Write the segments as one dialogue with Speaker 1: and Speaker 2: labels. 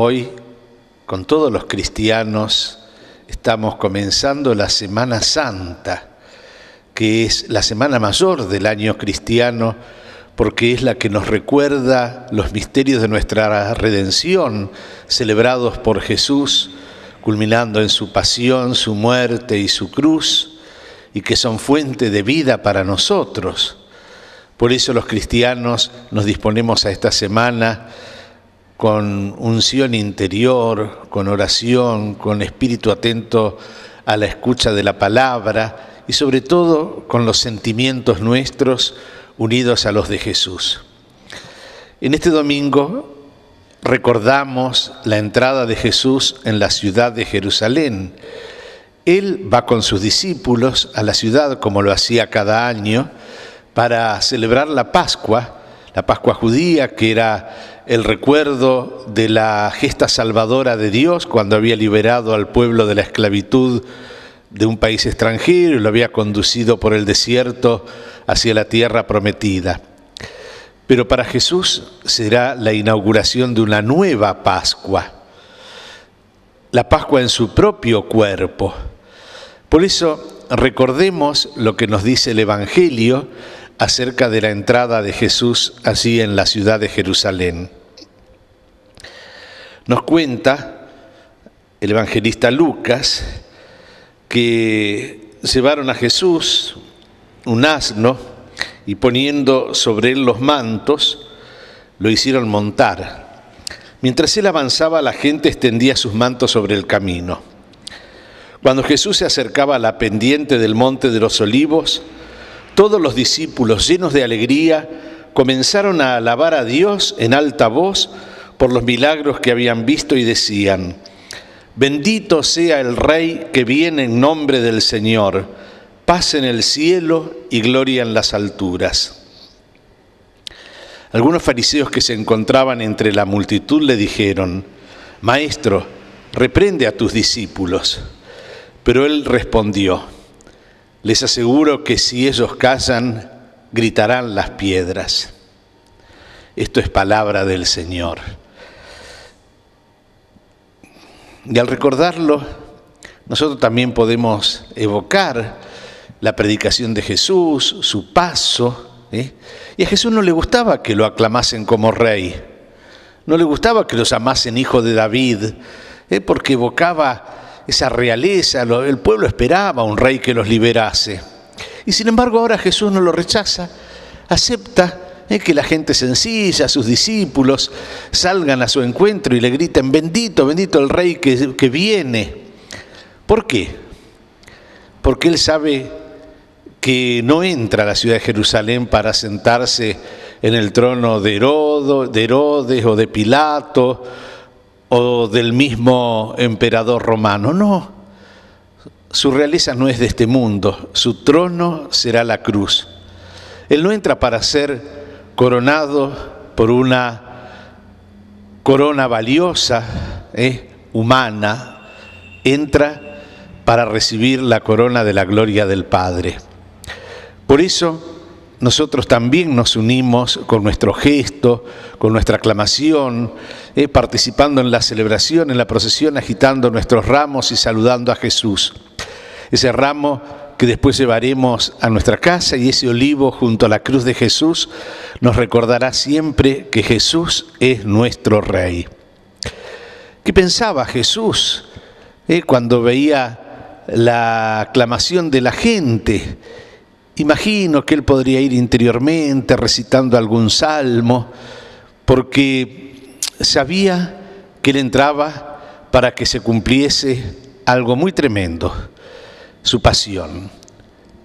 Speaker 1: Hoy, con todos los cristianos, estamos comenzando la Semana Santa, que es la semana mayor del año cristiano, porque es la que nos recuerda los misterios de nuestra redención celebrados por Jesús, culminando en su pasión, su muerte y su cruz, y que son fuente de vida para nosotros. Por eso los cristianos nos disponemos a esta semana con unción interior, con oración, con espíritu atento a la escucha de la palabra y sobre todo con los sentimientos nuestros unidos a los de Jesús. En este domingo recordamos la entrada de Jesús en la ciudad de Jerusalén. Él va con sus discípulos a la ciudad como lo hacía cada año para celebrar la Pascua, la Pascua judía que era el recuerdo de la gesta salvadora de Dios cuando había liberado al pueblo de la esclavitud de un país extranjero y lo había conducido por el desierto hacia la tierra prometida. Pero para Jesús será la inauguración de una nueva Pascua, la Pascua en su propio cuerpo. Por eso recordemos lo que nos dice el Evangelio acerca de la entrada de Jesús así en la ciudad de Jerusalén. Nos cuenta el evangelista Lucas que llevaron a Jesús un asno y poniendo sobre él los mantos, lo hicieron montar. Mientras él avanzaba, la gente extendía sus mantos sobre el camino. Cuando Jesús se acercaba a la pendiente del monte de los olivos, todos los discípulos, llenos de alegría, comenzaron a alabar a Dios en alta voz por los milagros que habían visto y decían, bendito sea el Rey que viene en nombre del Señor, paz en el cielo y gloria en las alturas. Algunos fariseos que se encontraban entre la multitud le dijeron, Maestro, reprende a tus discípulos. Pero él respondió, les aseguro que si ellos callan, gritarán las piedras. Esto es palabra del Señor. Y al recordarlo, nosotros también podemos evocar la predicación de Jesús, su paso. ¿eh? Y a Jesús no le gustaba que lo aclamasen como rey, no le gustaba que los amasen hijo de David, ¿eh? porque evocaba esa realeza, el pueblo esperaba un rey que los liberase. Y sin embargo ahora Jesús no lo rechaza, acepta es que la gente sencilla, sus discípulos, salgan a su encuentro y le griten, bendito, bendito el rey que, que viene. ¿Por qué? Porque él sabe que no entra a la ciudad de Jerusalén para sentarse en el trono de, Herodo, de Herodes o de Pilato o del mismo emperador romano. No, su realeza no es de este mundo, su trono será la cruz. Él no entra para ser coronado por una corona valiosa, ¿eh? humana, entra para recibir la corona de la gloria del Padre. Por eso nosotros también nos unimos con nuestro gesto, con nuestra aclamación, ¿eh? participando en la celebración, en la procesión, agitando nuestros ramos y saludando a Jesús. Ese ramo que después llevaremos a nuestra casa y ese olivo junto a la cruz de Jesús nos recordará siempre que Jesús es nuestro Rey. ¿Qué pensaba Jesús eh, cuando veía la aclamación de la gente? Imagino que él podría ir interiormente recitando algún salmo, porque sabía que él entraba para que se cumpliese algo muy tremendo su pasión,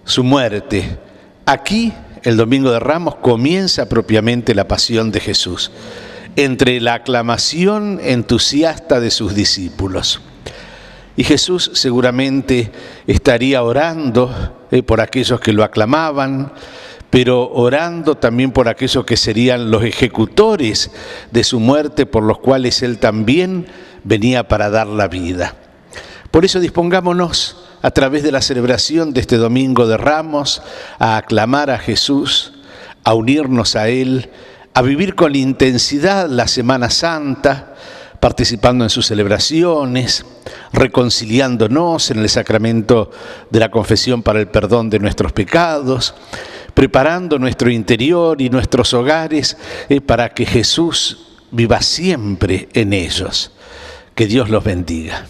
Speaker 1: su muerte. Aquí, el Domingo de Ramos, comienza propiamente la pasión de Jesús, entre la aclamación entusiasta de sus discípulos. Y Jesús seguramente estaría orando eh, por aquellos que lo aclamaban, pero orando también por aquellos que serían los ejecutores de su muerte, por los cuales Él también venía para dar la vida. Por eso dispongámonos a través de la celebración de este Domingo de Ramos, a aclamar a Jesús, a unirnos a Él, a vivir con intensidad la Semana Santa, participando en sus celebraciones, reconciliándonos en el sacramento de la confesión para el perdón de nuestros pecados, preparando nuestro interior y nuestros hogares eh, para que Jesús viva siempre en ellos. Que Dios los bendiga.